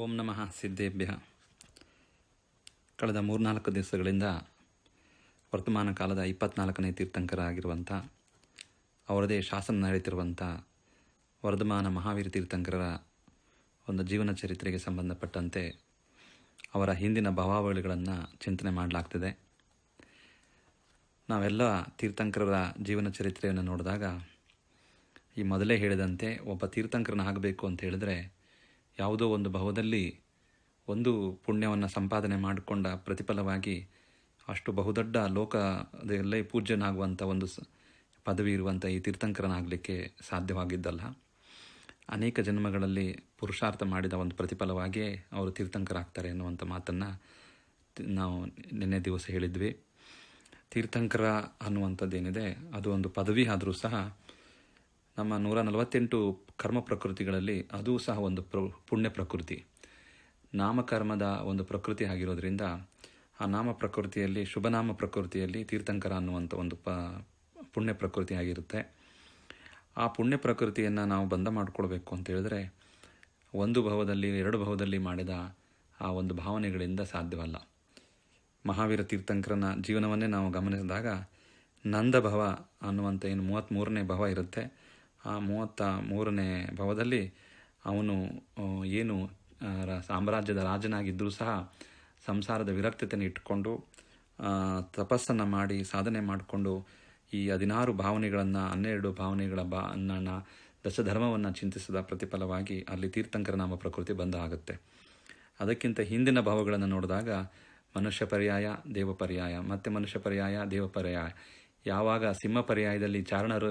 ಓಂ ನಮಃ ಸಿದ್ದೇಭ್ಯ ಕಳೆದ ಮೂರ್ನಾಲ್ಕು ದಿವಸಗಳಿಂದ ವರ್ತಮಾನ ಕಾಲದ ಇಪ್ಪತ್ನಾಲ್ಕನೇ ತೀರ್ಥಂಕರಾಗಿರುವಂಥ ಅವರದೇ ಶಾಸನ ನಡೀತಿರುವಂಥ ವರ್ಧಮಾನ ಮಹಾವೀರ ತೀರ್ಥಂಕರರ ಒಂದು ಜೀವನ ಚರಿತ್ರೆಗೆ ಸಂಬಂಧಪಟ್ಟಂತೆ ಅವರ ಹಿಂದಿನ ಭಾವಾವಳಿಗಳನ್ನು ಚಿಂತನೆ ಮಾಡಲಾಗ್ತಿದೆ ನಾವೆಲ್ಲ ತೀರ್ಥಂಕರರ ಜೀವನ ಚರಿತ್ರೆಯನ್ನು ನೋಡಿದಾಗ ಈ ಮೊದಲೇ ಹೇಳಿದಂತೆ ಒಬ್ಬ ತೀರ್ಥಂಕರನ ಆಗಬೇಕು ಅಂತ ಹೇಳಿದ್ರೆ ಯಾವುದೋ ಒಂದು ಭವದಲ್ಲಿ ಒಂದು ಪುಣ್ಯವನ್ನು ಸಂಪಾದನೆ ಮಾಡಿಕೊಂಡ ಪ್ರತಿಫಲವಾಗಿ ಅಷ್ಟು ಬಹುದೊಡ್ಡ ಲೋಕದಲ್ಲೇ ಪೂಜ್ಯನಾಗುವಂಥ ಒಂದು ಪದವಿ ಇರುವಂಥ ಈ ತೀರ್ಥಂಕರನಾಗಲಿಕ್ಕೆ ಸಾಧ್ಯವಾಗಿದ್ದಲ್ಲ ಅನೇಕ ಜನ್ಮಗಳಲ್ಲಿ ಪುರುಷಾರ್ಥ ಮಾಡಿದ ಒಂದು ಪ್ರತಿಫಲವಾಗಿಯೇ ಅವರು ತೀರ್ಥಂಕರಾಗ್ತಾರೆ ಎನ್ನುವಂಥ ಮಾತನ್ನು ನಾವು ನಿನ್ನೆ ದಿವಸ ಹೇಳಿದ್ವಿ ತೀರ್ಥಂಕರ ಅನ್ನುವಂಥದ್ದೇನಿದೆ ಅದು ಒಂದು ಪದವಿ ಆದರೂ ಸಹ ನಮ್ಮ ನೂರ ನಲವತ್ತೆಂಟು ಕರ್ಮ ಪ್ರಕೃತಿಗಳಲ್ಲಿ ಅದೂ ಸಹ ಒಂದು ಪ್ರ ಪುಣ್ಯ ಪ್ರಕೃತಿ ನಾಮಕರ್ಮದ ಒಂದು ಪ್ರಕೃತಿ ಆಗಿರೋದ್ರಿಂದ ಆ ನಾಮ ಪ್ರಕೃತಿಯಲ್ಲಿ ಶುಭನಾಮ ಪ್ರಕೃತಿಯಲ್ಲಿ ತೀರ್ಥಂಕರ ಅನ್ನುವಂಥ ಒಂದು ಪ ಪುಣ್ಯ ಪ್ರಕೃತಿ ಆಗಿರುತ್ತೆ ಆ ಪುಣ್ಯ ಪ್ರಕೃತಿಯನ್ನು ನಾವು ಬಂದ ಮಾಡಿಕೊಳ್ಬೇಕು ಅಂತ ಹೇಳಿದ್ರೆ ಒಂದು ಭವದಲ್ಲಿ ಎರಡು ಭವದಲ್ಲಿ ಮಾಡಿದ ಆ ಒಂದು ಭಾವನೆಗಳಿಂದ ಸಾಧ್ಯವಲ್ಲ ಮಹಾವೀರ ತೀರ್ಥಂಕರನ ಜೀವನವನ್ನೇ ನಾವು ಗಮನಿಸಿದಾಗ ನಂದ ಭವ ಅನ್ನುವಂಥ ಏನು ಮೂವತ್ತ್ಮೂರನೇ ಭವ ಇರುತ್ತೆ ಆ ಮೂವತ್ತ ಮೂರನೇ ಭಾವದಲ್ಲಿ ಅವನು ಏನು ಸಾಮ್ರಾಜ್ಯದ ರಾಜನಾಗಿದ್ದರೂ ಸಹ ಸಂಸಾರದ ವಿರಕ್ತತೆಯನ್ನು ಇಟ್ಟುಕೊಂಡು ತಪಸ್ಸನ್ನು ಮಾಡಿ ಸಾಧನೆ ಮಾಡಿಕೊಂಡು ಈ ಹದಿನಾರು ಭಾವನೆಗಳನ್ನು ಹನ್ನೆರಡು ಭಾವನೆಗಳ ಬಾ ಅನ್ನ ದಶಧರ್ಮವನ್ನು ಚಿಂತಿಸಿದ ಪ್ರತಿಫಲವಾಗಿ ಅಲ್ಲಿ ತೀರ್ಥಂಕರ ನಾಮ ಪ್ರಕೃತಿ ಬಂದ ಆಗುತ್ತೆ ಅದಕ್ಕಿಂತ ಹಿಂದಿನ ಭಾವಗಳನ್ನು ನೋಡಿದಾಗ ಮನುಷ್ಯ ಪರ್ಯಾಯ ದೇವ ಪರ್ಯಾಯ ಮತ್ತು ಮನುಷ್ಯ ಪರ್ಯಾಯ ದೇವ ಪರ್ಯಾಯ ಯಾವಾಗ ಸಿಂಹ ಪರ್ಯಾಯದಲ್ಲಿ ಚಾರಣರು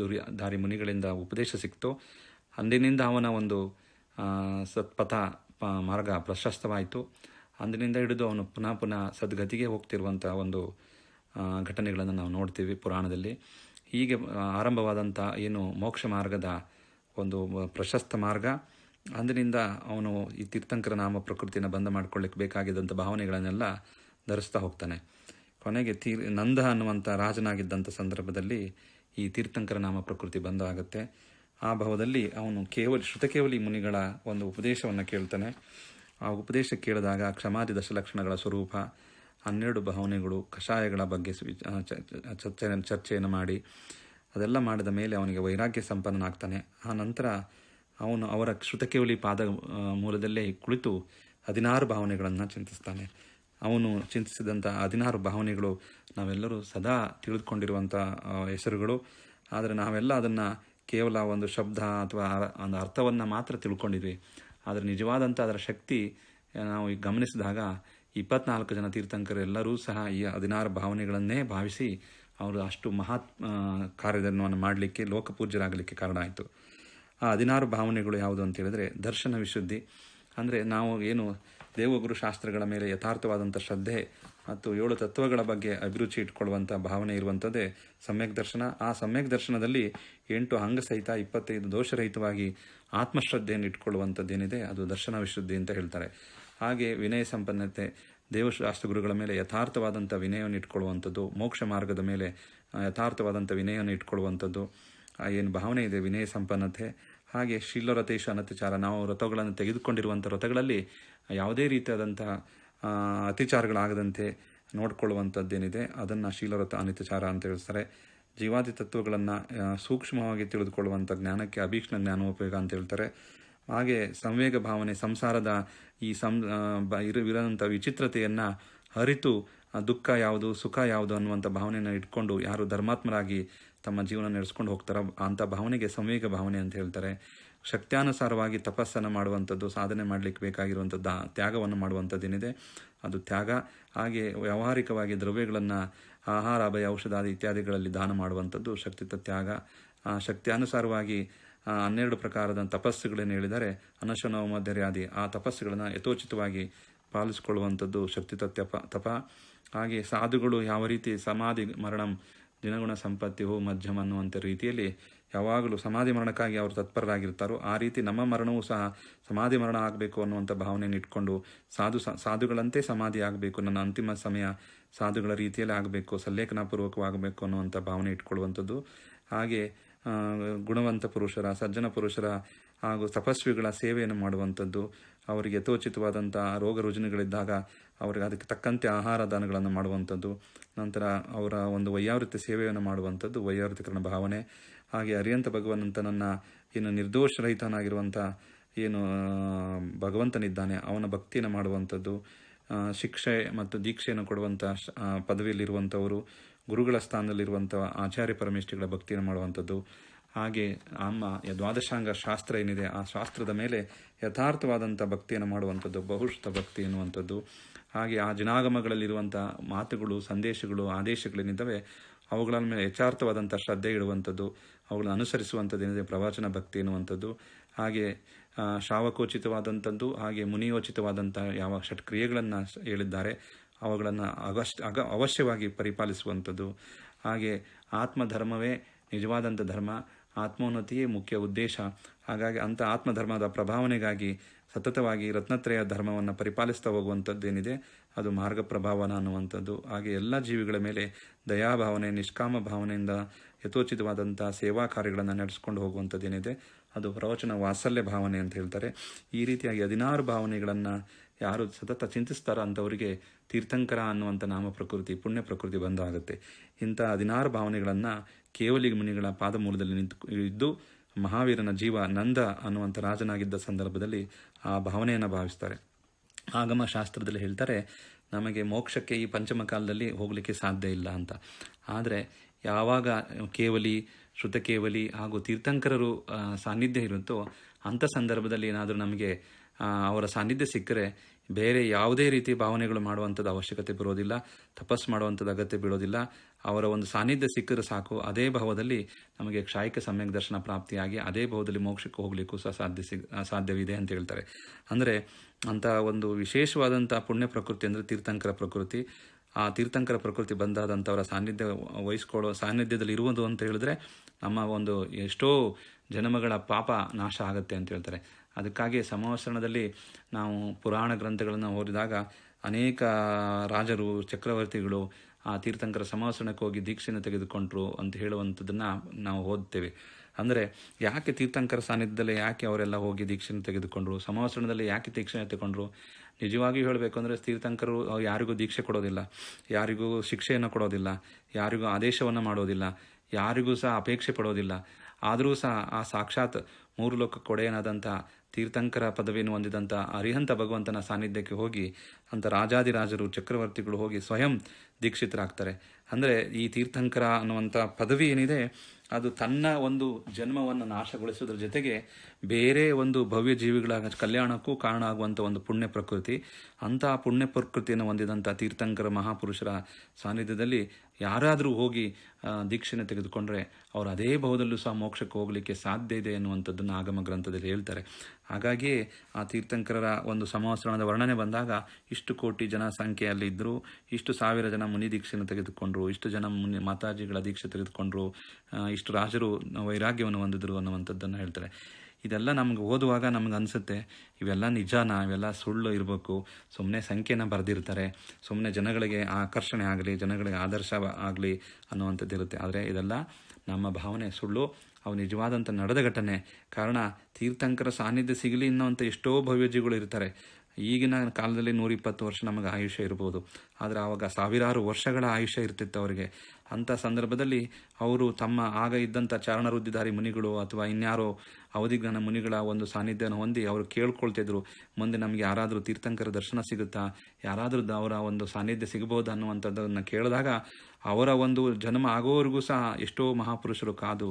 ದುರಿ ದಾರಿ ಮುನಿಗಳಿಂದ ಉಪದೇಶ ಸಿಕ್ತೋ ಅಂದಿನಿಂದ ಅವನ ಒಂದು ಸತ್ಪಥ ಮಾರ್ಗ ಪ್ರಶಸ್ತವಾಯಿತು ಅಂದಿನಿಂದ ಹಿಡಿದು ಅವನು ಪುನಃ ಪುನಃ ಸದ್ಗತಿಗೆ ಹೋಗ್ತಿರುವಂಥ ಒಂದು ಘಟನೆಗಳನ್ನು ನಾವು ನೋಡ್ತೀವಿ ಪುರಾಣದಲ್ಲಿ ಹೀಗೆ ಆರಂಭವಾದಂಥ ಏನು ಮೋಕ್ಷ ಮಾರ್ಗದ ಒಂದು ಪ್ರಶಸ್ತ ಮಾರ್ಗ ಅಂದಿನಿಂದ ಅವನು ಈ ತೀರ್ಥಂಕರ ನಾಮ ಪ್ರಕೃತಿಯನ್ನು ಬಂಧ ಮಾಡ್ಕೊಳ್ಳಿಕ್ಕೆ ಬೇಕಾಗಿದ್ದಂಥ ಭಾವನೆಗಳನ್ನೆಲ್ಲ ಧರಿಸ್ತಾ ಹೋಗ್ತಾನೆ ಕೊನೆಗೆ ತೀರ್ ನಂದ ಅನ್ನುವಂಥ ರಾಜನಾಗಿದ್ದಂಥ ಸಂದರ್ಭದಲ್ಲಿ ಈ ತೀರ್ಥಂಕರ ನಾಮ ಪ್ರಕೃತಿ ಬಂದಾಗುತ್ತೆ ಆ ಭಾವದಲ್ಲಿ ಅವನು ಕೇವಲ ಶ್ರುತಕೇವಲಿ ಮುನಿಗಳ ಒಂದು ಉಪದೇಶವನ್ನು ಕೇಳ್ತಾನೆ ಆ ಉಪದೇಶ ಕೇಳಿದಾಗ ಕ್ಷಮಾದಿ ದಶಲಕ್ಷಣಗಳ ಸ್ವರೂಪ ಹನ್ನೆರಡು ಭಾವನೆಗಳು ಕಷಾಯಗಳ ಬಗ್ಗೆ ಚರ್ಚೆಯನ್ನು ಮಾಡಿ ಅದೆಲ್ಲ ಮಾಡಿದ ಮೇಲೆ ಅವನಿಗೆ ವೈರಾಗ್ಯ ಸಂಪನ್ನನಾಗ್ತಾನೆ ಆ ನಂತರ ಅವನು ಅವರ ಶ್ರುತಕೇವಲಿ ಪಾದ ಮೂಲದಲ್ಲೇ ಕುಳಿತು ಹದಿನಾರು ಭಾವನೆಗಳನ್ನು ಚಿಂತಿಸ್ತಾನೆ ಅವನು ಚಿಂತಿಸಿದಂಥ ಹದಿನಾರು ಭಾವನೆಗಳು ನಾವೆಲ್ಲರೂ ಸದಾ ತಿಳಿದುಕೊಂಡಿರುವಂಥ ಹೆಸರುಗಳು ಆದರೆ ನಾವೆಲ್ಲ ಅದನ್ನು ಕೇವಲ ಒಂದು ಶಬ್ದ ಅಥವಾ ಒಂದು ಅರ್ಥವನ್ನು ಮಾತ್ರ ತಿಳ್ಕೊಂಡಿದ್ವಿ ಆದರೆ ನಿಜವಾದಂಥ ಅದರ ಶಕ್ತಿ ನಾವು ಈಗ ಗಮನಿಸಿದಾಗ ಇಪ್ಪತ್ನಾಲ್ಕು ಜನ ತೀರ್ಥಂಕರು ಎಲ್ಲರೂ ಸಹ ಈ ಹದಿನಾರು ಭಾವನೆಗಳನ್ನೇ ಭಾವಿಸಿ ಅವರು ಅಷ್ಟು ಮಹಾತ್ಮ ಕಾರ್ಯವನ್ನು ಮಾಡಲಿಕ್ಕೆ ಲೋಕಪೂಜ್ಯರಾಗಲಿಕ್ಕೆ ಕಾರಣ ಆಯಿತು ಆ ಹದಿನಾರು ಭಾವನೆಗಳು ಯಾವುದು ಅಂತ ದರ್ಶನ ವಿಶುದ್ಧಿ ಅಂದರೆ ನಾವು ಏನು ದೇವಗುರು ಶಾಸ್ತ್ರಗಳ ಮೇಲೆ ಯಥಾರ್ಥವಾದಂಥ ಶ್ರದ್ಧೆ ಮತ್ತು ಏಳು ತತ್ವಗಳ ಬಗ್ಗೆ ಅಭಿರುಚಿ ಇಟ್ಕೊಳ್ಳುವಂಥ ಭಾವನೆ ಇರುವಂಥದ್ದೇ ಸಮ್ಯಕ್ ದರ್ಶನ ಆ ಸಮ್ಯಕ್ ದರ್ಶನದಲ್ಲಿ ಎಂಟು ಅಂಗಸಹಿತ ಇಪ್ಪತ್ತೈದು ದೋಷರಹಿತವಾಗಿ ಆತ್ಮಶ್ರದ್ಧೆಯನ್ನು ಇಟ್ಕೊಳ್ಳುವಂಥದ್ದೇನಿದೆ ಅದು ದರ್ಶನ ವಿಶುದ್ಧಿ ಅಂತ ಹೇಳ್ತಾರೆ ಹಾಗೆ ವಿನಯ ಸಂಪನ್ನತೆ ದೇವಶಾಸ್ತ್ರ ಗುರುಗಳ ಮೇಲೆ ಯಥಾರ್ಥವಾದಂಥ ವಿನಯವನ್ನು ಇಟ್ಕೊಳ್ಳುವಂಥದ್ದು ಮೋಕ್ಷ ಮಾರ್ಗದ ಮೇಲೆ ಯಥಾರ್ಥವಾದಂಥ ವಿನಯವನ್ನು ಇಟ್ಕೊಳ್ಳುವಂಥದ್ದು ಏನು ಭಾವನೆ ಇದೆ ವಿನಯ ಸಂಪನ್ನತೆ ಹಾಗೆ ಶೀಲರತೇಶ ಅನತ್ಯಚಾರ ನಾವು ವ್ರತಗಳನ್ನು ತೆಗೆದುಕೊಂಡಿರುವಂಥ ವ್ರತಗಳಲ್ಲಿ ಯಾವುದೇ ರೀತಿಯಾದಂತಹ ಅತಿಚಾರಗಳಾಗದಂತೆ ನೋಡಿಕೊಳ್ಳುವಂಥದ್ದೇನಿದೆ ಅದನ್ನು ಶೀಲವ್ರತ ಅನಿತಚಾರ ಅಂತ ಹೇಳ್ತಾರೆ ಜೀವಾದಿ ತತ್ವಗಳನ್ನು ಸೂಕ್ಷ್ಮವಾಗಿ ತಿಳಿದುಕೊಳ್ಳುವಂಥ ಜ್ಞಾನಕ್ಕೆ ಅಭೀಕ್ಷ್ಣ ಉಪಯೋಗ ಅಂತ ಹೇಳ್ತಾರೆ ಹಾಗೆ ಸಂವೇಗ ಭಾವನೆ ಸಂಸಾರದ ಈ ಸಂ ವಿಚಿತ್ರತೆಯನ್ನು ಅರಿತು ದುಃಖ ಯಾವುದು ಸುಖ ಯಾವುದು ಅನ್ನುವಂಥ ಭಾವನೆಯನ್ನು ಇಟ್ಕೊಂಡು ಯಾರು ಧರ್ಮಾತ್ಮರಾಗಿ ತಮ್ಮ ಜೀವನ ನಡೆಸ್ಕೊಂಡು ಹೋಗ್ತಾರೋ ಅಂಥ ಭಾವನೆಗೆ ಸಂವೇಗ ಭಾವನೆ ಅಂತ ಹೇಳ್ತಾರೆ ಶಕ್ತ್ಯಾನುಸಾರವಾಗಿ ತಪಸ್ಸನ್ನು ಮಾಡುವಂಥದ್ದು ಸಾಧನೆ ಮಾಡಲಿಕ್ಕೆ ಬೇಕಾಗಿರುವಂಥದ್ದು ತ್ಯಾಗವನ್ನು ಮಾಡುವಂಥದ್ದು ಏನಿದೆ ಅದು ತ್ಯಾಗ ಹಾಗೆ ವ್ಯಾವಹಾರಿಕವಾಗಿ ದ್ರವ್ಯಗಳನ್ನು ಆಹಾರ ಅಭಯ ಔಷಧಾದಿ ಇತ್ಯಾದಿಗಳಲ್ಲಿ ದಾನ ಮಾಡುವಂಥದ್ದು ಶಕ್ತಿತ ತ್ಯಾಗ ಶಕ್ತ್ಯಾನುಸಾರವಾಗಿ ಹನ್ನೆರಡು ಪ್ರಕಾರದ ತಪಸ್ಸುಗಳೇನು ಹೇಳಿದರೆ ಅನಶನವಮ ಆ ತಪಸ್ಸುಗಳನ್ನು ಯಥೋಚಿತವಾಗಿ ಪಾಲಿಸಿಕೊಳ್ಳುವಂಥದ್ದು ಶಕ್ತಿತ ತಪ ತಪ ಹಾಗೆ ಸಾಧುಗಳು ಯಾವ ರೀತಿ ಸಮಾಧಿ ಮರಣಂ ದಿನಗುಣ ಸಂಪತ್ತಿ ಹೋ ಮಧ್ಯಮ ಅನ್ನುವಂಥ ರೀತಿಯಲ್ಲಿ ಯಾವಾಗಲೂ ಸಮಾಧಿ ಮರಣಕ್ಕಾಗಿ ಅವರು ತತ್ಪರರಾಗಿರ್ತಾರೋ ಆ ರೀತಿ ನಮ್ಮ ಮರಣವೂ ಸಹ ಸಮಾಧಿ ಮರಣ ಆಗಬೇಕು ಅನ್ನುವಂಥ ಭಾವನೆಯನ್ನು ಇಟ್ಕೊಂಡು ಸಾಧು ಸಾಧುಗಳಂತೆ ಸಮಾಧಿ ಆಗಬೇಕು ನನ್ನ ಅಂತಿಮ ಸಮಯ ಸಾಧುಗಳ ರೀತಿಯಲ್ಲಿ ಆಗಬೇಕು ಸಲ್ಲೇಖನಾಪೂರ್ವಕವಾಗಬೇಕು ಅನ್ನುವಂಥ ಭಾವನೆ ಇಟ್ಕೊಳ್ಳುವಂಥದ್ದು ಹಾಗೆ ಗುಣವಂತ ಪುರುಷರ ಸಜ್ಜನ ಪುರುಷರ ಹಾಗೂ ತಪಸ್ವಿಗಳ ಸೇವೆಯನ್ನು ಮಾಡುವಂಥದ್ದು ಅವರಿಗೆ ಯಥೋಚಿತವಾದಂಥ ರೋಗ ರುಜಿನಗಳಿದ್ದಾಗ ಅವರಿಗೆ ಅದಕ್ಕೆ ತಕ್ಕಂತೆ ಆಹಾರ ದಾನಗಳನ್ನು ಮಾಡುವಂಥದ್ದು ನಂತರ ಅವರ ಒಂದು ವೈಯಾವೃತ್ತಿ ಸೇವೆಯನ್ನು ಮಾಡುವಂಥದ್ದು ವೈಯಾವೃತ್ತೀಕರಣ ಭಾವನೆ ಹಾಗೆ ಅರಿಯಂತ ಭಗವಂತನನ್ನ ಏನು ನಿರ್ದೋಷರಹಿತನಾಗಿರುವಂಥ ಏನು ಭಗವಂತನಿದ್ದಾನೆ ಅವನ ಭಕ್ತಿಯನ್ನು ಮಾಡುವಂಥದ್ದು ಶಿಕ್ಷೆ ಮತ್ತು ದೀಕ್ಷೆಯನ್ನು ಕೊಡುವಂಥ ಪದವಿಯಲ್ಲಿರುವಂಥವರು ಗುರುಗಳ ಸ್ಥಾನದಲ್ಲಿರುವಂಥ ಆಚಾರ್ಯ ಪರಮೇಶ್ವರಿಗಳ ಭಕ್ತಿಯನ್ನು ಮಾಡುವಂಥದ್ದು ಹಾಗೆ ಅಮ್ಮ ದ್ವಾದಶಾಂಗ ಶಾಸ್ತ್ರ ಏನಿದೆ ಆ ಶಾಸ್ತ್ರದ ಮೇಲೆ ಯಥಾರ್ಥವಾದಂಥ ಭಕ್ತಿಯನ್ನು ಮಾಡುವಂಥದ್ದು ಬಹುಷ್ಠ ಭಕ್ತಿ ಎನ್ನುವಂಥದ್ದು ಹಾಗೆ ಆ ಜನಾಗಮಗಳಲ್ಲಿರುವಂಥ ಮಾತುಗಳು ಸಂದೇಶಗಳು ಆದೇಶಗಳೇನಿದ್ದಾವೆ ಅವುಗಳ ಮೇಲೆ ಯಥಾರ್ಥವಾದಂಥ ಶ್ರದ್ಧೆ ಇಡುವಂಥದ್ದು ಅವುಗಳನ್ನು ಅನುಸರಿಸುವಂಥದ್ದು ಏನಿದೆ ಪ್ರವಚನ ಭಕ್ತಿ ಎನ್ನುವಂಥದ್ದು ಹಾಗೆ ಶಾವಕೋಚಿತವಾದಂಥದ್ದು ಹಾಗೆ ಮುನಿಯೋಚಿತವಾದಂಥ ಯಾವ ಷಟ್ಕ್ರಿಯೆಗಳನ್ನು ಹೇಳಿದ್ದಾರೆ ಅವುಗಳನ್ನು ಅಗಷ್ಟ ಅಗ ಅವಶ್ಯವಾಗಿ ಪರಿಪಾಲಿಸುವಂಥದ್ದು ಹಾಗೆ ಆತ್ಮಧರ್ಮವೇ ನಿಜವಾದಂಥ ಧರ್ಮ ಆತ್ಮೋನ್ನತಿಯೇ ಮುಖ್ಯ ಉದ್ದೇಶ ಹಾಗಾಗಿ ಅಂಥ ಆತ್ಮಧರ್ಮದ ಪ್ರಭಾವನೆಗಾಗಿ ಸತತವಾಗಿ ರತ್ನತ್ರಯ ಧರ್ಮವನ್ನು ಪರಿಪಾಲಿಸ್ತಾ ಹೋಗುವಂಥದ್ದೇನಿದೆ ಅದು ಮಾರ್ಗ ಪ್ರಭಾವನ ಅನ್ನುವಂಥದ್ದು ಹಾಗೆ ಎಲ್ಲ ಜೀವಿಗಳ ಮೇಲೆ ದಯಾಭಾವನೆ ನಿಷ್ಕಾಮ ಭಾವನೆಯಿಂದ ಯಥೋಚಿತವಾದಂಥ ಸೇವಾ ಕಾರ್ಯಗಳನ್ನು ನಡೆಸ್ಕೊಂಡು ಹೋಗುವಂಥದ್ದೇನಿದೆ ಅದು ಪ್ರವಚನ ವಾತ್ಸಲ್ಯ ಭಾವನೆ ಅಂತ ಹೇಳ್ತಾರೆ ಈ ರೀತಿಯಾಗಿ ಹದಿನಾರು ಭಾವನೆಗಳನ್ನು ಯಾರು ಸತತ ಚಿಂತಿಸ್ತಾರೋ ಅಂಥವರಿಗೆ ತೀರ್ಥಂಕರ ಅನ್ನುವಂಥ ನಾಮ ಪ್ರಕೃತಿ ಪುಣ್ಯ ಪ್ರಕೃತಿ ಬಂದಾಗುತ್ತೆ ಇಂಥ ಹದಿನಾರು ಭಾವನೆಗಳನ್ನು ಕೇವಲಿಗ ಮುನಿಗಳ ಪಾದಮೂಲದಲ್ಲಿ ನಿಂತು ಇದ್ದು ಮಹಾವೀರನ ಜೀವ ನಂದ ಅನ್ನುವಂಥ ರಾಜನಾಗಿದ್ದ ಸಂದರ್ಭದಲ್ಲಿ ಆ ಭಾವನೆಯನ್ನು ಭಾವಿಸ್ತಾರೆ ಆಗಮ ಶಾಸ್ತ್ರದಲ್ಲಿ ಹೇಳ್ತಾರೆ ನಮಗೆ ಮೋಕ್ಷಕ್ಕೆ ಈ ಪಂಚಮ ಕಾಲದಲ್ಲಿ ಹೋಗಲಿಕ್ಕೆ ಸಾಧ್ಯ ಇಲ್ಲ ಅಂತ ಆದರೆ ಯಾವಾಗ ಕೇವಲಿ ಶ್ರುತಕೇವಲಿ ಹಾಗೂ ತೀರ್ಥಂಕರರು ಸಾನ್ನಿಧ್ಯ ಇರುತ್ತೋ ಅಂಥ ಸಂದರ್ಭದಲ್ಲಿ ಏನಾದರೂ ನಮಗೆ ಅವರ ಸಾನ್ನಿಧ್ಯ ಸಿಕ್ಕರೆ ಬೇರೆ ಯಾವುದೇ ರೀತಿ ಭಾವನೆಗಳು ಮಾಡುವಂಥದ್ದು ಅವಶ್ಯಕತೆ ಬರೋದಿಲ್ಲ ತಪಸ್ಸು ಮಾಡುವಂಥದ್ದು ಅಗತ್ಯ ಬೀಳೋದಿಲ್ಲ ಅವರ ಒಂದು ಸಾನ್ನಿಧ್ಯ ಸಿಕ್ಕಿದ್ರೆ ಸಾಕು ಅದೇ ಭಾವದಲ್ಲಿ ನಮಗೆ ಕ್ಷಾಯಿಕ ಸಮ್ಯಕ್ ದರ್ಶನ ಪ್ರಾಪ್ತಿಯಾಗಿ ಅದೇ ಭಾವದಲ್ಲಿ ಮೋಕ್ಷಕ್ಕೆ ಹೋಗಲಿಕ್ಕೂ ಸಹ ಸಾಧ್ಯ ಸಿ ಸಾಧ್ಯವಿದೆ ಅಂತ ಹೇಳ್ತಾರೆ ಅಂದರೆ ಅಂಥ ಒಂದು ವಿಶೇಷವಾದಂಥ ಪುಣ್ಯ ಪ್ರಕೃತಿ ಅಂದರೆ ತೀರ್ಥಂಕರ ಪ್ರಕೃತಿ ಆ ತೀರ್ಥಂಕರ ಪ್ರಕೃತಿ ಬಂದಾದಂಥವರ ಸಾನ್ನಿಧ್ಯ ವಹಿಸ್ಕೊಳ್ಳೋ ಸಾನ್ನಿಧ್ಯದಲ್ಲಿ ಇರುವುದು ಅಂತ ಹೇಳಿದ್ರೆ ನಮ್ಮ ಒಂದು ಎಷ್ಟೋ ಜನ್ಮಗಳ ಪಾಪ ನಾಶ ಆಗುತ್ತೆ ಅಂತ ಹೇಳ್ತಾರೆ ಅದಕ್ಕಾಗಿ ಸಮಾಸರಣದಲ್ಲಿ ನಾವು ಪುರಾಣ ಗ್ರಂಥಗಳನ್ನು ಓದಿದಾಗ ಅನೇಕ ರಾಜರು ಚಕ್ರವರ್ತಿಗಳು ಆ ತೀರ್ಥಂಕರ ಸಮಾಸರಣಕ್ಕೆ ಹೋಗಿ ದೀಕ್ಷೆಯನ್ನು ತೆಗೆದುಕೊಂಡರು ಅಂತ ಹೇಳುವಂಥದ್ದನ್ನು ನಾವು ಓದ್ತೇವೆ ಅಂದರೆ ಯಾಕೆ ತೀರ್ಥಂಕರ ಸಾನ್ನಿಧ್ಯದಲ್ಲಿ ಯಾಕೆ ಅವರೆಲ್ಲ ಹೋಗಿ ದೀಕ್ಷೆಯನ್ನು ತೆಗೆದುಕೊಂಡ್ರು ಸಮವಸರಣದಲ್ಲಿ ಯಾಕೆ ದೀಕ್ಷೆಯನ್ನು ತಗೊಂಡ್ರು ನಿಜವಾಗಿಯೂ ಹೇಳಬೇಕು ಅಂದರೆ ತೀರ್ಥಂಕರು ಯಾರಿಗೂ ದೀಕ್ಷೆ ಕೊಡೋದಿಲ್ಲ ಯಾರಿಗೂ ಶಿಕ್ಷೆಯನ್ನು ಕೊಡೋದಿಲ್ಲ ಯಾರಿಗೂ ಆದೇಶವನ್ನು ಮಾಡೋದಿಲ್ಲ ಯಾರಿಗೂ ಸಹ ಅಪೇಕ್ಷೆ ಪಡೋದಿಲ್ಲ ಆದರೂ ಸಹ ಆ ಸಾಕ್ಷಾತ್ ಮೂರು ಲೋಕ ಕೊಡೆಯನಾದಂಥ ತೀರ್ಥಂಕರ ಪದವಿಯನ್ನು ಹೊಂದಿದಂಥ ಅರಿಹಂತ ಭಗವಂತನ ಸಾನ್ನಿಧ್ಯಕ್ಕೆ ಹೋಗಿ ಅಂತ ರಾಜಾದಿರಾಜರು ಚಕ್ರವರ್ತಿಗಳು ಹೋಗಿ ಸ್ವಯಂ ದೀಕ್ಷಿತರಾಗ್ತಾರೆ ಅಂದರೆ ಈ ತೀರ್ಥಂಕರ ಅನ್ನುವಂಥ ಪದವಿ ಏನಿದೆ ಅದು ತನ್ನ ಒಂದು ಜನ್ಮವನ್ನು ನಾಶಗೊಳಿಸೋದ್ರ ಜೊತೆಗೆ ಬೇರೆ ಒಂದು ಭವ್ಯ ಜೀವಿಗಳ ಕಲ್ಯಾಣಕ್ಕೂ ಕಾರಣ ಆಗುವಂಥ ಒಂದು ಪುಣ್ಯ ಪ್ರಕೃತಿ ಅಂತಹ ಪುಣ್ಯ ಪ್ರಕೃತಿಯನ್ನು ಹೊಂದಿದಂಥ ತೀರ್ಥಂಕರ ಮಹಾಪುರುಷರ ಸಾನ್ನಿಧ್ಯದಲ್ಲಿ ಯಾರಾದರೂ ಹೋಗಿ ದೀಕ್ಷೆನ ತೆಗೆದುಕೊಂಡ್ರೆ ಅವರು ಅದೇ ಭಾವದಲ್ಲೂ ಸಹ ಮೋಕ್ಷಕ್ಕೆ ಹೋಗಲಿಕ್ಕೆ ಸಾಧ್ಯ ಇದೆ ಅನ್ನುವಂಥದ್ದನ್ನು ಆಗಮ ಗ್ರಂಥದಲ್ಲಿ ಹೇಳ್ತಾರೆ ಹಾಗಾಗಿಯೇ ಆ ತೀರ್ಥಂಕರರ ಒಂದು ಸಮವಸ್ತ್ರಣದ ವರ್ಣನೆ ಬಂದಾಗ ಇಷ್ಟು ಕೋಟಿ ಜನ ಇದ್ದರು ಇಷ್ಟು ಸಾವಿರ ಜನ ಮುನಿ ದೀಕ್ಷೆಯನ್ನು ತೆಗೆದುಕೊಂಡ್ರು ಇಷ್ಟು ಜನ ಮುನಿ ಮಾತಾಜಿಗಳ ದೀಕ್ಷೆ ತೆಗೆದುಕೊಂಡ್ರು ಇಷ್ಟು ರಾಜರು ವೈರಾಗ್ಯವನ್ನು ಹೊಂದಿದ್ರು ಅನ್ನುವಂಥದ್ದನ್ನು ಹೇಳ್ತಾರೆ ಇದೆಲ್ಲ ನಮ್ಗೆ ಓದುವಾಗ ನಮ್ಗೆ ಅನಿಸುತ್ತೆ ಇವೆಲ್ಲ ನಿಜಾನ ಇವೆಲ್ಲ ಸುಳ್ಳು ಇರಬೇಕು ಸುಮ್ಮನೆ ಸಂಖ್ಯೆನ ಬರೆದಿರ್ತಾರೆ ಸುಮ್ಮನೆ ಜನಗಳಿಗೆ ಆಕರ್ಷಣೆ ಆಗಲಿ ಜನಗಳಿಗೆ ಆದರ್ಶ ಆಗಲಿ ಇರುತ್ತೆ ಆದರೆ ಇದೆಲ್ಲ ನಮ್ಮ ಭಾವನೆ ಸುಳ್ಳು ಅವು ನಿಜವಾದಂಥ ನಡೆದ ಘಟನೆ ಕಾರಣ ತೀರ್ಥಂಕರ ಸಾನ್ನಿಧ್ಯ ಸಿಗಲಿ ಅನ್ನೋವಂಥ ಎಷ್ಟೋ ಭವ್ಯಜಿಗಳು ಇರ್ತಾರೆ ಈಗಿನ ಕಾಲದಲ್ಲಿ ನೂರಿಪ್ಪತ್ತು ವರ್ಷ ನಮಗೆ ಆಯುಷ್ಯ ಇರ್ಬೋದು ಆದರೆ ಆವಾಗ ಸಾವಿರಾರು ವರ್ಷಗಳ ಆಯುಷ್ಯ ಇರ್ತಿತ್ತು ಅವರಿಗೆ ಅಂಥ ಸಂದರ್ಭದಲ್ಲಿ ಅವರು ತಮ್ಮ ಆಗ ಇದ್ದಂಥ ಚಾರಣರುದ್ದಿಧಾರಿ ಮುನಿಗಳು ಅಥವಾ ಇನ್ಯಾರೋ ಅವಧಿಜ್ಞಾನ ಮುನಿಗಳ ಒಂದು ಸಾನ್ನಿಧ್ಯನ ಹೊಂದಿ ಅವರು ಕೇಳ್ಕೊಳ್ತಿದ್ರು ಮುಂದೆ ನಮಗೆ ಯಾರಾದರೂ ತೀರ್ಥಂಕರ ದರ್ಶನ ಸಿಗುತ್ತಾ ಯಾರಾದರೂ ಅವರ ಒಂದು ಸಾನ್ನಿಧ್ಯ ಸಿಗಬಹುದು ಅನ್ನುವಂಥದ್ದನ್ನು ಕೇಳಿದಾಗ ಅವರ ಒಂದು ಜನ್ಮ ಆಗೋವರೆಗೂ ಸಹ ಎಷ್ಟೋ ಮಹಾಪುರುಷರು ಕಾದು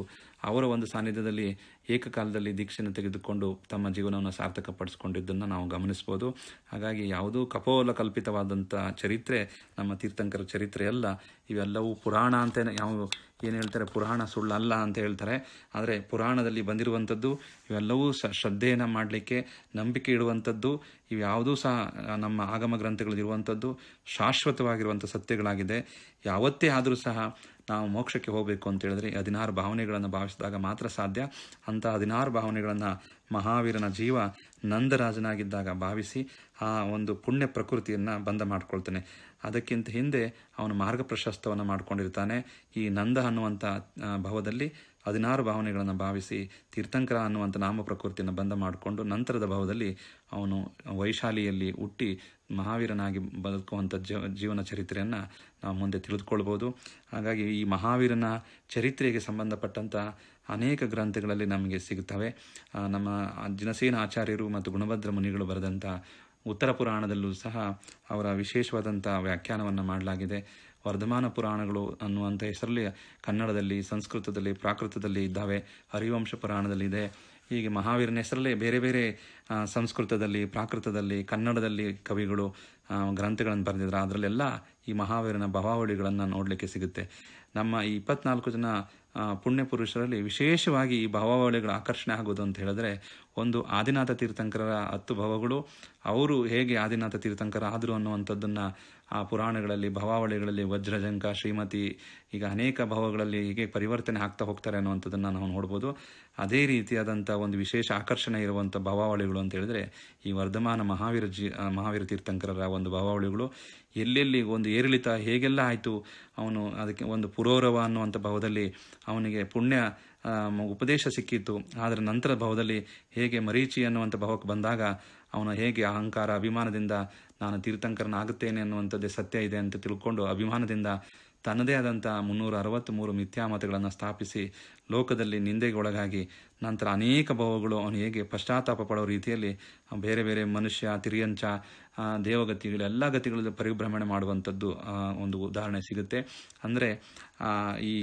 ಅವರ ಒಂದು ಸಾನ್ನಿಧ್ಯದಲ್ಲಿ ಏಕಕಾಲದಲ್ಲಿ ದೀಕ್ಷೆಯನ್ನು ತೆಗೆದುಕೊಂಡು ತಮ್ಮ ಜೀವನವನ್ನು ಸಾರ್ಥಕಪಡಿಸಿಕೊಂಡಿದ್ದನ್ನು ನಾವು ಗಮನಿಸ್ಬೋದು ಹಾಗಾಗಿ ಯಾವುದೂ ಕಪೋಲ ಕಲ್ಪಿತವಾದಂಥ ಚರಿತ್ರೆ ನಮ್ಮ ತೀರ್ಥಂಕರ ಚರಿತ್ರೆ ಎಲ್ಲ ಇವೆಲ್ಲವೂ ಪುರಾಣ ಅಂತ ಯಾವ ಏನು ಹೇಳ್ತಾರೆ ಪುರಾಣ ಸುಳ್ಳಲ್ಲ ಅಂತ ಹೇಳ್ತಾರೆ ಆದರೆ ಪುರಾಣದಲ್ಲಿ ಬಂದಿರುವಂಥದ್ದು ಇವೆಲ್ಲವೂ ಸ ಶ್ರದ್ಧೆಯನ್ನು ಮಾಡಲಿಕ್ಕೆ ನಂಬಿಕೆ ಇಡುವಂಥದ್ದು ಯಾವುದೂ ಸಹ ನಮ್ಮ ಆಗಮ ಗ್ರಂಥಗಳಲ್ಲಿರುವಂಥದ್ದು ಶಾಶ್ವತವಾಗಿರುವಂಥ ಸತ್ಯಗಳಾಗಿದೆ ಯಾವತ್ತೇ ಆದರೂ ಸಹ ನಾವು ಮೋಕ್ಷಕ್ಕೆ ಹೋಗಬೇಕು ಅಂತ ಹೇಳಿದ್ರೆ ಹದಿನಾರು ಭಾವನೆಗಳನ್ನು ಭಾವಿಸಿದಾಗ ಮಾತ್ರ ಸಾಧ್ಯ ಅಂತ ಹದಿನಾರು ಭಾವನೆಗಳನ್ನು ಮಹಾವೀರನ ಜೀವ ನಂದರಾಜನಾಗಿದ್ದಾಗ ಭಾವಿಸಿ ಆ ಒಂದು ಪುಣ್ಯ ಪ್ರಕೃತಿಯನ್ನು ಬಂದ ಮಾಡ್ಕೊಳ್ತಾನೆ ಅದಕ್ಕಿಂತ ಹಿಂದೆ ಅವನು ಮಾರ್ಗ ಪ್ರಶಸ್ತವನ್ನು ಮಾಡ್ಕೊಂಡಿರ್ತಾನೆ ಈ ನಂದ ಅನ್ನುವಂಥ ಭಾವದಲ್ಲಿ ಹದಿನಾರು ಭಾವನೆಗಳನ್ನು ಭಾವಿಸಿ ತೀರ್ಥಂಕರ ಅನ್ನುವಂಥ ನಾಮ ಪ್ರಕೃತಿಯನ್ನು ಬಂಧ ಮಾಡಿಕೊಂಡು ನಂತರದ ಭಾವದಲ್ಲಿ ಅವನು ವೈಶಾಲಿಯಲ್ಲಿ ಹುಟ್ಟಿ ಮಹಾವೀರನಾಗಿ ಬದುಕುವಂಥ ಜೀವನ ಚರಿತ್ರೆಯನ್ನು ನಾವು ಮುಂದೆ ತಿಳಿದುಕೊಳ್ಬೋದು ಹಾಗಾಗಿ ಈ ಮಹಾವೀರನ ಚರಿತ್ರೆಗೆ ಸಂಬಂಧಪಟ್ಟಂಥ ಅನೇಕ ಗ್ರಂಥಗಳಲ್ಲಿ ನಮಗೆ ಸಿಗುತ್ತವೆ ನಮ್ಮ ಜಿನಸೇನ ಆಚಾರ್ಯರು ಮತ್ತು ಗುಣಭದ್ರ ಮುನಿಗಳು ಬರೆದಂಥ ಉತ್ತರ ಪುರಾಣದಲ್ಲೂ ಸಹ ಅವರ ವಿಶೇಷವಾದಂಥ ವ್ಯಾಖ್ಯಾನವನ್ನು ಮಾಡಲಾಗಿದೆ ವರ್ಧಮಾನ ಪುರಾಣಗಳು ಅನ್ನುವಂಥ ಹೆಸರಲ್ಲಿ ಕನ್ನಡದಲ್ಲಿ ಸಂಸ್ಕೃತದಲ್ಲಿ ಪ್ರಾಕೃತದಲ್ಲಿ ಇದ್ದಾವೆ ಹರಿವಂಶ ಪುರಾಣದಲ್ಲಿ ಇದೆ ಹೀಗೆ ಮಹಾವೀರನ ಹೆಸರಲ್ಲೇ ಬೇರೆ ಬೇರೆ ಸಂಸ್ಕೃತದಲ್ಲಿ ಪ್ರಾಕೃತದಲ್ಲಿ ಕನ್ನಡದಲ್ಲಿ ಕವಿಗಳು ಗ್ರಂಥಗಳನ್ನು ಬರೆದಿದ್ದಾರೆ ಅದರಲ್ಲೆಲ್ಲ ಈ ಮಹಾವೀರನ ಭಾವಾವಳಿಗಳನ್ನು ನೋಡಲಿಕ್ಕೆ ಸಿಗುತ್ತೆ ನಮ್ಮ ಈ ಇಪ್ಪತ್ನಾಲ್ಕು ಜನ ಪುಣ್ಯ ಪುರುಷರಲ್ಲಿ ವಿಶೇಷವಾಗಿ ಈ ಭಾವಾವಳಿಗಳು ಆಕರ್ಷಣೆ ಆಗೋದು ಅಂತ ಹೇಳಿದ್ರೆ ಒಂದು ಆದಿನಾಥ ತೀರ್ಥಂಕರರ ಹತ್ತು ಭವಗಳು ಅವರು ಹೇಗೆ ಆದಿನಾಥ ತೀರ್ಥಂಕರ ಆದರು ಅನ್ನುವಂಥದ್ದನ್ನು ಆ ಪುರಾಣಗಳಲ್ಲಿ ಭವಾವಳಿಗಳಲ್ಲಿ ವಜ್ರಜಂಕ ಶ್ರೀಮತಿ ಈಗ ಅನೇಕ ಭವಗಳಲ್ಲಿ ಹೀಗೆ ಪರಿವರ್ತನೆ ಆಗ್ತಾ ಹೋಗ್ತಾರೆ ಅನ್ನುವಂಥದ್ದನ್ನು ನಾವು ನೋಡ್ಬೋದು ಅದೇ ರೀತಿಯಾದಂಥ ಒಂದು ವಿಶೇಷ ಆಕರ್ಷಣೆ ಇರುವಂಥ ಭವಾವಳಿಗಳು ಅಂತ ಹೇಳಿದ್ರೆ ಈ ವರ್ಧಮಾನ ಮಹಾವೀರ ಜಿ ಮಹಾವೀರ ತೀರ್ಥಂಕರರ ಒಂದು ಭವಾವಳಿಗಳು ಎಲ್ಲೆಲ್ಲಿ ಒಂದು ಏರಿಳಿತ ಹೇಗೆಲ್ಲ ಆಯಿತು ಅವನು ಅದಕ್ಕೆ ಒಂದು ಪುರೋರವ ಅನ್ನುವಂಥ ಭಾವದಲ್ಲಿ ಅವನಿಗೆ ಪುಣ್ಯ ಉಪದೇಶ ಸಿಕ್ಕಿತ್ತು ಆದರೆ ನಂತರ ಭಾವದಲ್ಲಿ ಹೇಗೆ ಮರೀಚಿ ಅನ್ನುವಂಥ ಭಾವಕ್ಕೆ ಬಂದಾಗ ಅವನು ಹೇಗೆ ಅಹಂಕಾರ ಅಭಿಮಾನದಿಂದ ನಾನು ತೀರ್ಥಂಕರನಾಗುತ್ತೇನೆ ಅನ್ನುವಂಥದ್ದೇ ಸತ್ಯ ಇದೆ ಅಂತ ತಿಳ್ಕೊಂಡು ಅಭಿಮಾನದಿಂದ ತನ್ನದೇ ಆದಂಥ ಮುನ್ನೂರ ಅರವತ್ತ್ಮೂರು ಮಿಥ್ಯಾ ಮತಗಳನ್ನು ಸ್ಥಾಪಿಸಿ ಲೋಕದಲ್ಲಿ ನಿಂದೆಗೆ ಒಳಗಾಗಿ ನಂತರ ಅನೇಕ ಭಾವಗಳು ಅವನು ಹೇಗೆ ಪಶ್ಚಾತ್ತಾಪ ಪಡೋ ರೀತಿಯಲ್ಲಿ ಬೇರೆ ಬೇರೆ ಮನುಷ್ಯ ತಿರಿಯಂಚ ದೇವಗತಿಗಳು ಎಲ್ಲ ಗತಿಗಳಲ್ಲಿ ಪರಿಭ್ರಮಣೆ ಮಾಡುವಂಥದ್ದು ಒಂದು ಉದಾಹರಣೆ ಸಿಗುತ್ತೆ ಅಂದರೆ ಈ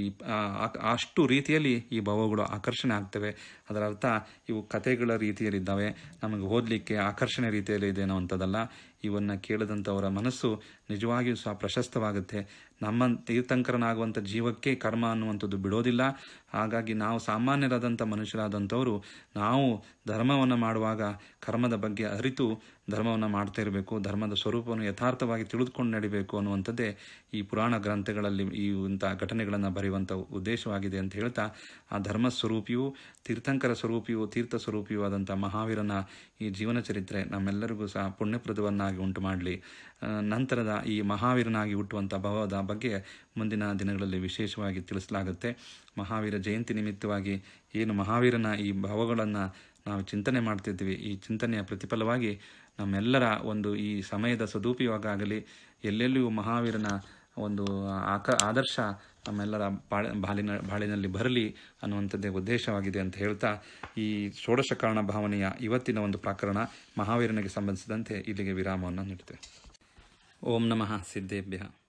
ಅಷ್ಟು ರೀತಿಯಲ್ಲಿ ಈ ಭಾವಗಳು ಆಕರ್ಷಣೆ ಆಗ್ತವೆ ಅದರ ಅರ್ಥ ಇವು ಕಥೆಗಳ ರೀತಿಯಲ್ಲಿದ್ದಾವೆ ನಮಗೆ ಓದಲಿಕ್ಕೆ ಆಕರ್ಷಣೆ ರೀತಿಯಲ್ಲಿ ಇದೆ ಅನ್ನೋವಂಥದ್ದಲ್ಲ ಇವನ್ನು ಕೇಳಿದಂಥವರ ಮನಸ್ಸು ನಿಜವಾಗಿಯೂ ಸಹ ಪ್ರಶಸ್ತವಾಗುತ್ತೆ ನಮ್ಮ ತೀರ್ಥಂಕರನಾಗುವಂಥ ಜೀವಕ್ಕೆ ಕರ್ಮ ಅನ್ನುವಂಥದ್ದು ಬಿಡೋದಿಲ್ಲ ಹಾಗಾಗಿ ನಾವು ಸಾಮಾನ್ಯರಾದಂಥ ಮನುಷ್ಯರಾದ ಆದಂಥವರು ನಾವು ಧರ್ಮವನ್ನು ಮಾಡುವಾಗ ಕರ್ಮದ ಬಗ್ಗೆ ಅರಿತು ಧರ್ಮವನ್ನು ಮಾಡ್ತಾ ಇರಬೇಕು ಧರ್ಮದ ಸ್ವರೂಪವನ್ನು ಯಥಾರ್ಥವಾಗಿ ತಿಳಿದುಕೊಂಡು ನಡಿಬೇಕು ಅನ್ನುವಂಥದ್ದೇ ಈ ಪುರಾಣ ಗ್ರಂಥಗಳಲ್ಲಿ ಈ ಇಂಥ ಘಟನೆಗಳನ್ನು ಬರೆಯುವಂಥ ಉದ್ದೇಶವಾಗಿದೆ ಅಂತ ಹೇಳ್ತಾ ಆ ಧರ್ಮ ಸ್ವರೂಪಿಯು ತೀರ್ಥಂಕರ ಸ್ವರೂಪಿಯು ತೀರ್ಥ ಸ್ವರೂಪಿಯೂ ಆದಂಥ ಮಹಾವೀರನ ಈ ಜೀವನ ಚರಿತ್ರೆ ನಮ್ಮೆಲ್ಲರಿಗೂ ಸಹ ಪುಣ್ಯಪ್ರದವನ್ನಾಗಿ ಉಂಟು ಮಾಡಲಿ ನಂತರದ ಈ ಮಹಾವೀರನಾಗಿ ಹುಟ್ಟುವಂಥ ಭಾವದ ಬಗ್ಗೆ ಮುಂದಿನ ದಿನಗಳಲ್ಲಿ ವಿಶೇಷವಾಗಿ ತಿಳಿಸಲಾಗುತ್ತೆ ಮಹಾವೀರ ಜಯಂತಿ ನಿಮಿತ್ತವಾಗಿ ಏನು ಮಹಾವೀರನ ಈ ಭಾವಗಳನ್ನು ನಾವು ಚಿಂತನೆ ಮಾಡ್ತಿದ್ವಿ ಈ ಚಿಂತನೆಯ ಪ್ರತಿಫಲವಾಗಿ ನಮ್ಮೆಲ್ಲರ ಒಂದು ಈ ಸಮಯದ ಸದುಪಯೋಗ ಆಗಲಿ ಎಲ್ಲೆಲ್ಲಿಯೂ ಮಹಾವೀರನ ಒಂದು ಆಕ ಆದರ್ಶ ನಮ್ಮೆಲ್ಲರ ಬಾಳ ಬಾಳಿನ ಬಾಳಿನಲ್ಲಿ ಬರಲಿ ಅನ್ನುವಂಥದ್ದೇ ಉದ್ದೇಶವಾಗಿದೆ ಅಂತ ಹೇಳ್ತಾ ಈ ಷೋಡಶ ಕಾರಣ ಭಾವನೆಯ ಇವತ್ತಿನ ಒಂದು ಪ್ರಕರಣ ಮಹಾವೀರನಿಗೆ ಸಂಬಂಧಿಸಿದಂತೆ ಇಲ್ಲಿಗೆ ವಿರಾಮವನ್ನು ನೀಡುತ್ತೆ ಓಂ ನಮಃ ಸಿದ್ದೇಭ್ಯ